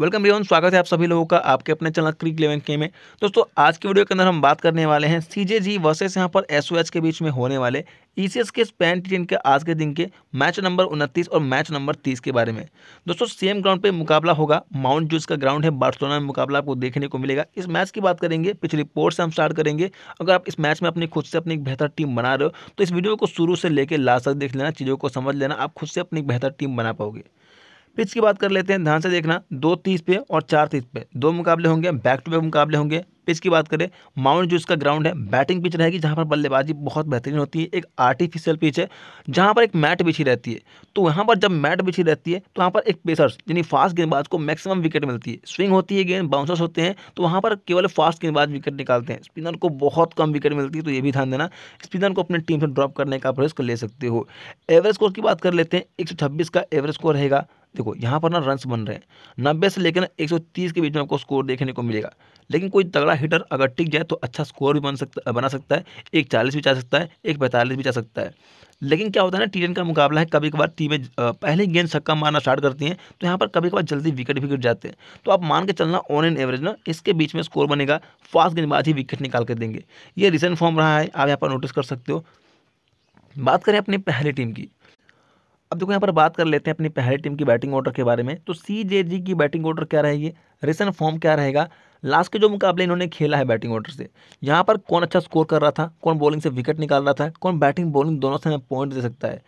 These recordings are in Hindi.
वेलकम रिवन स्वागत है आप सभी लोगों का आपके अपने चैनल क्रिक इलेवन के में दोस्तों आज की वीडियो के अंदर हम बात करने वाले हैं सी जे जी वर्सेस यहाँ पर एस के बीच में होने वाले ई सी एस के स्पेन टीम के आज के दिन के मैच नंबर उनतीस और मैच नंबर तीस के बारे में दोस्तों सेम ग्राउंड पे मुकाबला होगा माउंट जूस का ग्राउंड है बार्सलोना में मुकाबला आपको देखने को मिलेगा इस मैच की बात करेंगे पिछली रिपोर्ट से हम स्टार्ट करेंगे अगर आप इस मैच में अपनी खुद से अपनी बेहतर टीम बना रहे हो तो इस वीडियो को शुरू से लेकर लास्ट तक देख लेना चीज़ों को समझ लेना आप खुद से अपनी बेहतर टीम बना पाओगे पिच की बात कर लेते हैं ध्यान से देखना दो तीस पे और चार तीस पे दो मुकाबले होंगे बैक टू बैक मुकाबले होंगे पिच की बात करें माउंट जो इसका ग्राउंड है बैटिंग पिच रहेगी जहाँ पर बल्लेबाजी बहुत बेहतरीन होती है एक आर्टिफिशियल पिच है जहाँ पर एक मैट बिछी रहती है तो वहाँ पर जब मैट बिछी रहती है तो वहाँ पर एक पेसर्स यानी फास्ट गेंदबाज को मैक्सिमम विकेट मिलती है स्विंग होती है गेंद बाउंसर्स होते हैं तो वहाँ पर केवल फास्ट गेंदबाज विकेट निकालते हैं स्पिनर को बहुत कम विकेट मिलती है तो ये भी ध्यान देना स्पिनर को अपने टीम से ड्रॉप करने का प्रयास ले सकते हो एवरेज स्कोर की बात कर लेते हैं एक का एवरेज स्कोर रहेगा देखो यहाँ पर ना रन्स बन रहे हैं नब्बे से लेकर एक सौ तीस के बीच में आपको स्कोर देखने को मिलेगा लेकिन कोई तगड़ा हिटर अगर टिक जाए तो अच्छा स्कोर भी बन सकता बना सकता है एक चालीस भी जा सकता है एक पैंतालीस भी जा सकता है लेकिन क्या होता है ना टी का मुकाबला है कभी कभार टीमें पहले गेंद छक्का मारना स्टार्ट करती हैं तो यहाँ पर कभी कभार जल्दी विकेट भी गिर जाते हैं तो आप मान के चलना ऑन एंड एवरेज ना इसके बीच में स्कोर बनेगा फास्ट गेंदबाज ही विकेट निकाल कर देंगे ये रिसेंट फॉर्म रहा है आप यहाँ पर नोटिस कर सकते हो बात करें अपनी पहली टीम की अब देखो यहाँ पर बात कर लेते हैं अपनी पहली टीम की बैटिंग ऑर्डर के बारे में तो सी जे जी की बैटिंग ऑर्डर क्या रहेगी रिसेंट फॉर्म क्या रहेगा लास्ट के जो मुकाबले इन्होंने खेला है बैटिंग ऑर्डर से यहाँ पर कौन अच्छा स्कोर कर रहा था कौन बॉलिंग से विकेट निकाल रहा था कौन बैटिंग बॉलिंग दोनों से हमें पॉइंट दे सकता है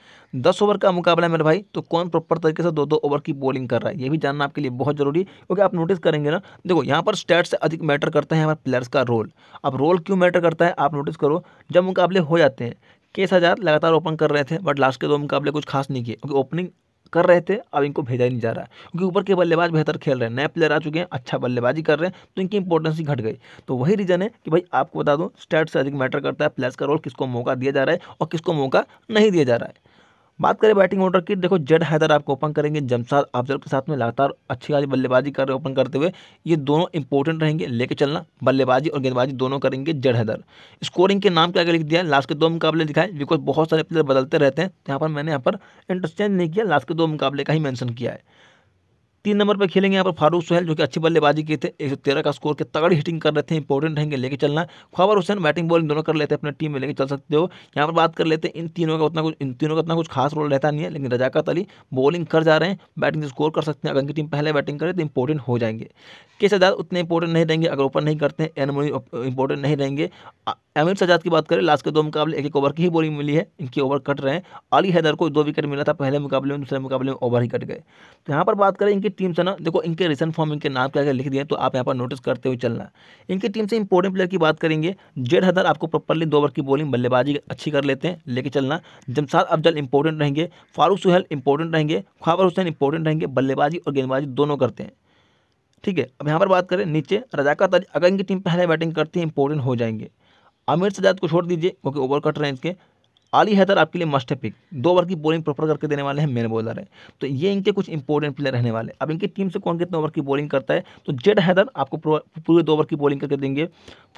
दस ओवर का मुकाबला है मेरे भाई तो कौन प्रॉपर तरीके से दो दो ओवर की बॉलिंग कर रहा है ये भी जानना आपके लिए बहुत जरूरी है क्योंकि आप नोटिस करेंगे ना देखो यहाँ पर स्टेट से अधिक मैटर करता है हमारे प्लेयर्स का रोल अब रोल क्यों मैटर करता है आप नोटिस करो जब मुकाबले हो जाते हैं केस हज़ार लगातार ओपन कर रहे थे बट लास्ट के दो मुकाबले कुछ खास नहीं किए क्योंकि ओपनिंग कर रहे थे अब इनको भेजा ही नहीं जा रहा है क्योंकि ऊपर के बल्लेबाज बेहतर खेल रहे हैं नए प्लेयर आ चुके हैं अच्छा बल्लेबाजी कर रहे हैं तो इनकी इंपॉर्टेंस ही घट गई तो वही रीज़न है कि भाई आपको बता दूं स्टेट से अधिक मैटर करता है प्लेयर्स का रोल किसको मौका दिया जा रहा है और किसको मौका नहीं दिया जा रहा है बात करें बैटिंग ऑर्डर की देखो जेड हैदर आपको ओपन करेंगे जमसाद अफजल के साथ में लगातार अच्छी खासी बल्लेबाजी कर ओपन करते हुए ये दोनों इंपॉर्टेंट रहेंगे लेके चलना बल्लेबाजी और गेंदबाजी दोनों करेंगे जेड हैदर स्कोरिंग के नाम के आगे लिख दिया लास्ट के दो मुकाबले दिखाए बिकॉज बहुत सारे प्लेयर बदलते रहते हैं तो यहाँ पर मैंने यहाँ पर इंटरचेंज नहीं किया लास्ट के दो मुकाबले का ही मैंशन किया है तीन नंबर पर खेलेंगे यहाँ पर फारूक सोहेल जो कि अच्छी बल्लेबाजी किए थे एक सौ तेरह का स्कोर के तगड़ी हिटिंग कर रहे थे इंपॉर्टेंट रहेंगे लेके चलना खबर हुसैन बैटिंग बॉलिंग दोनों कर लेते हैं अपने टीम में लेके चल सकते हो यहाँ पर बात कर लेते हैं इन तीनों का उतना कुछ इन तीनों का उतना कुछ खास रोल रहता नहीं है लेकिन रजाकत अली बॉलिंग कर जा रहे हैं बैटिंग स्कोर कर सकते हैं अगर उनकी टीम पहले बैटिंग करे तो इंपॉर्टेंट हो जाएंगे के सदार उतने इंपॉर्टेंट नहीं रहेंगे अगर ओपन नहीं करते हैं एन इंपॉर्टेंट नहीं रहेंगे अमीर सजाद की बात करें लास्ट के दो मुकाबले एक एक ओवर की ही बॉलिंग मिली है इनकी ओवर कट रहे हैं अली हैदर को दो विकेट मिला था पहले मुकाबले में दूसरे मुकाबले में ओवर ही कट गए तो यहाँ पर बात करें इनकी टीम से ना देखो इनके रिसेंट फॉर्म इनके नाम के लिख दिए तो आप यहाँ पर नोटिस करते हुए चलना इनकी टीम से इंपॉर्टेंट प्लेयर की बात करेंगे जेड हैदर आपको प्रॉपरली दो ओवर की बॉलिंग बल्लेबाजी अच्छी कर लेते हैं लेके चलना जमशाद अफजल इंपॉर्टेंट रहेंगे फारूक सुहेल इंपॉर्टेंट रहेंगे ख्वाबर हुसैन इंपॉर्टेंट रहेंगे बल्लेबाजी और गेंदबाजी दोनों करते हैं ठीक है अब यहाँ पर बात करें नीचे रजाकत अगर इनकी टीम पहले बैटिंग करती है इंपॉर्टेंट हो जाएंगे आमिर सजाद को छोड़ दीजिए क्योंकि ओवर कट रहे हैं इसके आली हैदर आपके लिए मस्ट है पिक दो ओवर की बॉलिंग प्रॉपर करके देने वाले हैं मेन बॉलर है तो ये इनके कुछ इंपॉर्टेंट प्लेयर रहने वाले अब इनकी टीम से कौन कितने ओवर की बॉलिंग करता है तो जेड हैदर आपको पूरे दो ओवर की बॉलिंग करके देंगे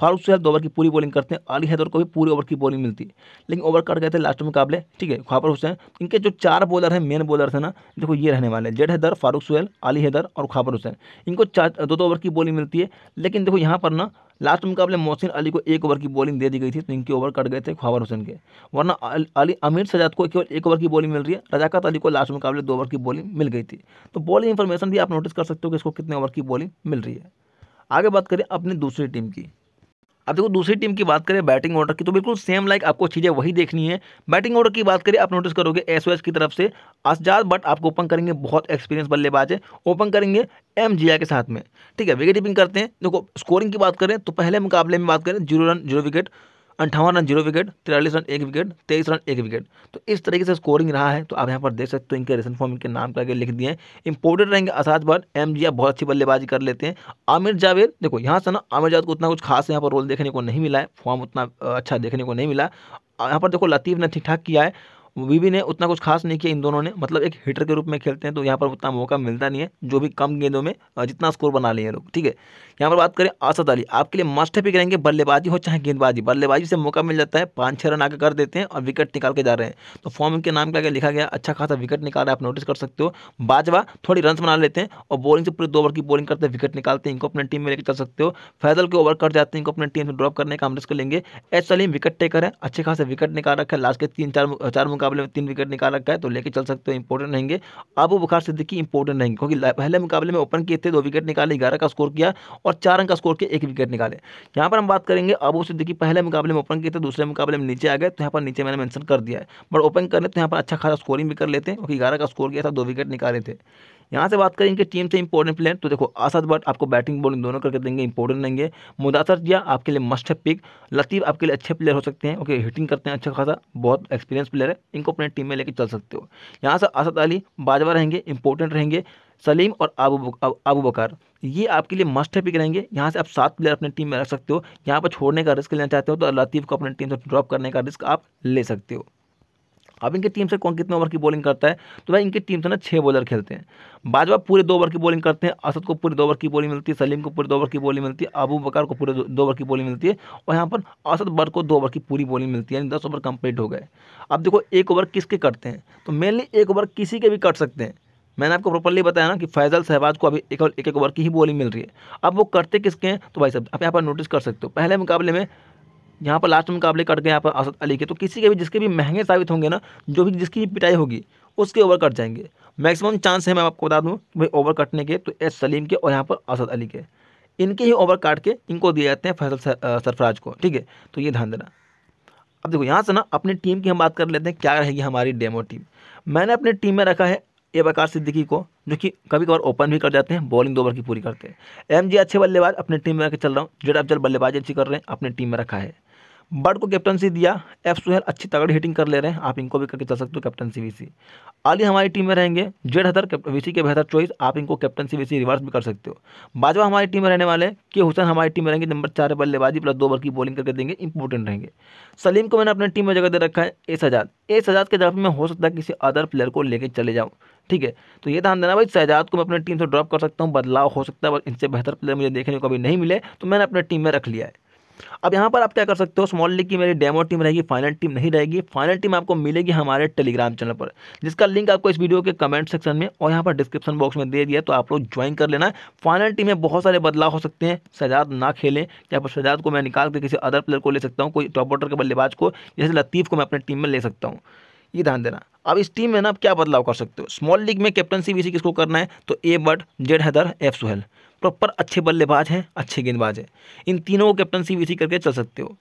फारूक सुहेल दो ओवर की पूरी बॉलिंग करते हैं आली हैदर को भी पूरी ओवर की बॉलिंग मिलती है लेकिन ओवर कट गए थे लास्ट मुकाबले ठीक है ख्वापर हुसैन इनके जो चार बॉलर हैं मेन बॉलर थे ना देखो ये रहने वाले हैं जेड हैदर फारूक सुहेल आली हैदर और ख़ाबर हुसैन इनको चार दो दो ओवर की बॉलिंग मिलती है लेकिन देखो यहाँ पर ना लास्ट मुकाबले मोहसिन अली को एक ओवर की बॉलिंग दे दी गई थी तो इनके ओवर कट गए थे ख्वाबर हुसैन के वरना अली अमीर सजाद को केवल एक ओवर की बॉलिंग मिल रही है रजाकत अली को लास्ट मुकाबले दो ओवर की बॉलिंग मिल गई थी तो बॉलिंग इन्फॉर्मेशन भी आप नोटिस कर सकते हो कि इसको कितने ओवर की बॉलिंग मिल रही है आगे बात करें अपनी दूसरी टीम की अब देखो दूसरी टीम की बात करें बैटिंग ऑर्डर की तो बिल्कुल सेम लाइक आपको चीज़ें वही देखनी है बैटिंग ऑर्डर की बात करें आप नोटिस करोगे एस की तरफ से असजाद बट आपको ओपन करेंगे बहुत एक्सपीरियंस बल्लेबाज है ओपन करेंगे एम के साथ में ठीक है विकेट कीपिंग करते हैं देखो स्कोरिंग की बात करें तो पहले मुकाबले में बात करें जीरो रन जीरो विकेट अंठावन रन जीरो विकेट तिरालीस रन एक विकेट तेईस रन एक विकेट तो इस तरीके से स्कोरिंग रहा है तो आप यहाँ पर देख सकते हो इनके रिसेंट फॉर्म इनके नाम करके लिख दिए हैं इंपोर्टेड रहेंगे असाद भट एम जी बहुत अच्छी बल्लेबाजी कर लेते हैं आमिर जावेद देखो यहाँ से ना आमिर जावेद को उतना कुछ खास यहाँ पर रोल देखने को नहीं मिला है फॉर्म उतना अच्छा देखने को नहीं मिला यहाँ पर देखो लतीफ़ ने ठीक ठाक किया है बीबी ने उतना कुछ खास नहीं किया इन दोनों ने मतलब एक हिटर के रूप में खेलते हैं तो यहाँ पर उतना मौका मिलता नहीं है जो भी कम गेंदों में जितना स्कोर बना लिए लोग ठीक है यहाँ पर बात करें आसद अली आपके लिए मस्ट पिक रहेंगे बल्लेबाजी हो चाहे गेंदबाजी बल्लेबाजी से मौका मिल जाता है पाँच छः रन आगे कर देते हैं और विकेट निकाल के जा रहे हैं तो फॉर्म के नाम के आगे लिखा गया अच्छा खासा विकेट निकाल रहा है आप नोटिस कर सकते हो बाजवा थोड़ी रन बना लेते हैं और बॉलिंग से पूरे दो ओवर की बॉलिंग करते हैं विकेट निकालते हैं इनको अपने टीम में लेकर चल सकते हो फैजल के ओवर कर जाते हैं इनको अपने टीम से ड्रॉप करने का हम रिस्क लेंगे एस सलीम विकेट टेकर है अच्छे खासे विकेट निकाल रखा है लास्ट के तीन चार चार मुकाबले में तीन विकेट निकाल रखा है तो लेके चल सकते हो इंपॉर्टेंट रहेंगे आबू बुखार सिद्दीकी इंपॉर्टेंट रहेंगे क्योंकि पहले मुकाबले में ओपन किए थे दो विकेट निकाले ग्यारह का स्कोर किया और चार रन का स्कोर किया एक विकेट निकाले यहाँ पर हम बात करेंगे अब सिद्दीकी पहले मुकाबले में ओपन किए थे दूसरे मुकाबले में नीचे आ गए तो यहाँ पर नीचे मैंने मैंशन कर दिया है बट ओपन करने तो यहाँ पर अच्छा खासा स्कोरिंग भी कर लेते हैं क्योंकि ग्यारह का स्कोर किया था दो विकेट निकाले थे यहाँ से बात करें इनके टीम से इंपॉर्टेंट प्लेयर तो देखो आसाद भट्ट आपको बैटिंग बॉलिंग दोनों करके देंगे इंपॉर्टेंट रहेंगे मुदासर जिया आपके लिए मस्ट है पिक लतीफ़ आपके लिए अच्छे प्लेयर हो सकते हैं ओके हिटिंग करते हैं अच्छा खासा बहुत एक्सपीरियंस प्लेयर है इनको अपने टीम में लेकर चल सकते हो यहाँ से आसद अली बाजवा रहेंगे इंपॉर्टेंट रहेंगे सलीम और आबू आबू बकर ये आपके लिए मस्ट है पिक रहेंगे यहाँ से आप सात प्लेयर अपनी टीम में रख सकते हो यहाँ पर छोड़ने का रिस्क लेना चाहते हो तो लतीफ़ को अपने टीम से ड्रॉप करने का रिस्क आप ले सकते हो अब इनकी टीम से कौन कितने ओवर की बॉलिंग करता है तो भाई इनकी टीम से ना छः बॉलर खेलते हैं बाजवा पूरे दो ओवर की बॉलिंग करते हैं असद को पूरे दो ओवर की बॉलिंग मिलती है सलीम को पूरे दो ओवर की बॉलिंग मिलती है अबू बकर को पूरे दो ओवर की बॉलिंग मिलती है और यहाँ पर असद बर को दो ओवर की पूरी बॉलिंग मिलती है यानी दस ओवर कंप्लीट हो गए अब देखो एक ओवर किसके कटते हैं तो मेनली एक ओवर किसी के भी कट सकते हैं मैंने आपको प्रॉपरली बताया ना कि फैजल सहबाज को अभी एक एक ओवर की ही बॉलिंग मिल रही है अब वो करते किसके हैं तो भाई साहब आप यहाँ पर नोटिस कर सकते हो पहले मुकाबले में यहाँ पर लास्ट मुकाबले कट गए यहाँ पर असद अली के तो किसी के भी जिसके भी महंगे साबित होंगे ना जो भी जिसकी भी पिटाई होगी उसके ओवर कट जाएंगे मैक्सिमम चांस है मैं आपको बता दूँ कि भाई ओवर कटने के तो एस सलीम के और यहाँ पर असद अली के इनके ही ओवर काट के इनको दिए जाते हैं फैसल सरफराज को ठीक है तो ये ध्यान देना अब देखो यहाँ से ना अपनी टीम की हम बात कर लेते हैं क्या रहेगी हमारी डेमो टीम मैंने अपनी टीम में रखा है बकार सिद्दीकी को जो कि कभी कभार ओपन भी कर जाते हैं बॉलिंग दो ओवर की पूरी करते हैं एम अच्छे बल्लेबाज अपनी टीम में रखकर चल रहा हूँ जेड अफजल बल्लेबाजी अच्छी कर रहे हैं अपने टीम में रखा है बर्ड को कैप्टनसी दिया एफ सुहेल अच्छी तगड़ी हिटिंग कर ले रहे हैं आप इनको भी करके चल सकते हो कैप्टनसी वीसी अली हमारी टीम में रहेंगे जेड हदर वीसी के बेहतर चॉइस आप इनको कैप्टनसी वीसी रिवर्स भी कर सकते हो बाजवा हमारी टीम में रहने वाले के हुसैन हमारी टीम में रहेंगे नंबर चार बल्लेबाजी प्लस दो ओवर की बॉलिंग करके देंगे इंपॉर्टेंट रहेंगे सलीम को मैंने अपनी टीम में जगह दे रखा है ए सजाद ए सजाद के जगह में हो सकता है किसी अदर प्लेयर को लेकर चले जाऊँ ठीक है तो ये ध्यान देना भाई सजाद को मैं अपनी टीम से ड्रॉप कर सकता हूँ बदलाव हो सकता है और इनसे बेहतर प्लेयर मुझे देखने को अभी नहीं मिले तो मैंने अपने टीम में रख लिया है अब यहाँ पर आप क्या कर सकते हो स्मॉल लीग की मेरी डेमो टीम रहेगी फाइनल टीम नहीं रहेगी फाइनल टीम आपको मिलेगी हमारे टेलीग्राम चैनल पर जिसका लिंक आपको इस वीडियो के कमेंट सेक्शन में और यहाँ पर डिस्क्रिप्शन बॉक्स में दे दिया तो आप लोग ज्वाइन कर लेना फाइनल टीम में बहुत सारे बदलाव हो सकते हैं सजाद ना खेलें या फिर सजाद को मैं निकाल के किसी अदर प्लेयर को ले सकता हूँ कोई टॉप ऑर्डर के बल्लेबाज को जैसे लतीफ़ को मैं अपने टीम में ले सकता हूँ ये ध्यान देना अब इस टीम में ना आप क्या बदलाव कर सकते हो स्मॉल लीग में कैप्टनसी बीसी किसको करना है तो A Butt Z Haider F Suhail proper अच्छे बल्लेबाज हैं अच्छे गेंदबाज हैं इन तीनों को कैप्टनसी बीसी करके चल सकते हो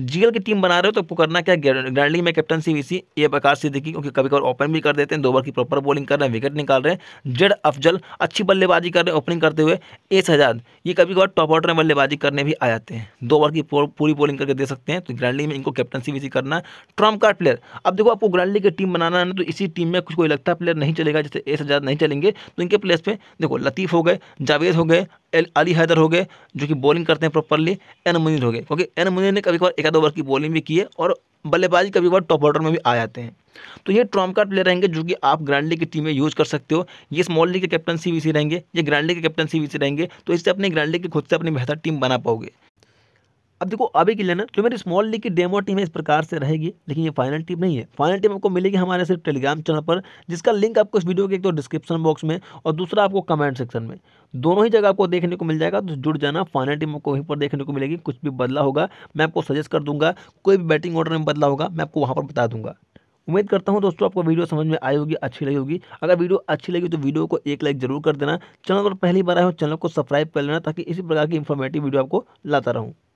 जीएल की टीम बना रहे हो तो आपको करना क्या ग्रैंडली में कैप्टनसी इसी ये प्रकार से देखी क्योंकि कभी कभी ओपन भी कर देते हैं दो बार की प्रॉपर बॉलिंग कर रहे हैं विकेट निकाल रहे हैं जेड अफजल अच्छी बल्लेबाजी कर रहे हैं ओपनिंग करते हुए एस सजाद ये कभी कभार टॉप ऑर्डर में बल्लेबाजी करने भी आ जाते हैं दो बार की पूरी बॉलिंग करके दे सकते हैं तो ग्रैंडली में इनको कैप्टनसी इसी करना ट्रम्प कार्ड प्लेयर अब देखो आपको ग्रैंडली की टीम बनाना है तो इसी टीम में कुछ कोई लगता प्लेयर नहीं चलेगा जैसे एस हजाद नहीं चलेंगे तो इनके प्लेस पर देखो लतीफ़ हो गए जावेद हो गए एल अली हैदर हो गए जो कि बॉलिंग करते हैं प्रॉपरली एन मुनीर हो गए क्योंकि एन मुनीर ने कभी कभार एक दो ओवर की बॉलिंग भी की है और बल्लेबाजी कभी कभार टॉप ऑर्डर में भी आ जाते हैं तो ये ट्रॉम कार्ड प्लेयर रहेंगे जो कि आप ग्रांडली की टीम में यूज कर सकते हो ये स्मॉल लीग के कैप्टनसी भी इसी रहेंगे ये ग्रांडली के कैप्टनसी भी इसी रहेंगे तो इससे अपने ग्रांडली के की खुद से अपनी बेहतर टीम बना पाओगे अब देखो अभी तो की लेना जो मेरी स्मॉल लीग की डेमो टीम है इस प्रकार से रहेगी लेकिन ये फाइनल टीम नहीं है फाइनल टीम आपको मिलेगी हमारे सिर्फ टेलीग्राम चैनल पर जिसका लिंक आपको इस वीडियो के एक तो डिस्क्रिप्शन बॉक्स में और दूसरा आपको कमेंट सेक्शन में दोनों ही जगह आपको देखने को मिल जाएगा तो जुड़ जाना फाइनल टीम आपको वहीं पर देखने को मिलेगी कुछ भी बदला होगा मैं आपको सजेस्ट कर दूंगा कोई भी बैटिंग ऑर्डर में बदला होगा मैं आपको वहाँ पर बता दूंगा उम्मीद करता हूँ दोस्तों आपको वीडियो समझ में आई होगी अच्छी लगी होगी अगर वीडियो अच्छी लगी तो वीडियो को एक लाइक जरूर कर देना चैनल पर पहली बार आए हो चैनल को सब्सक्राइब कर लेना ताकि इसी प्रकार की इन्फॉर्मेटिव वीडियो आपको लाता रहूँ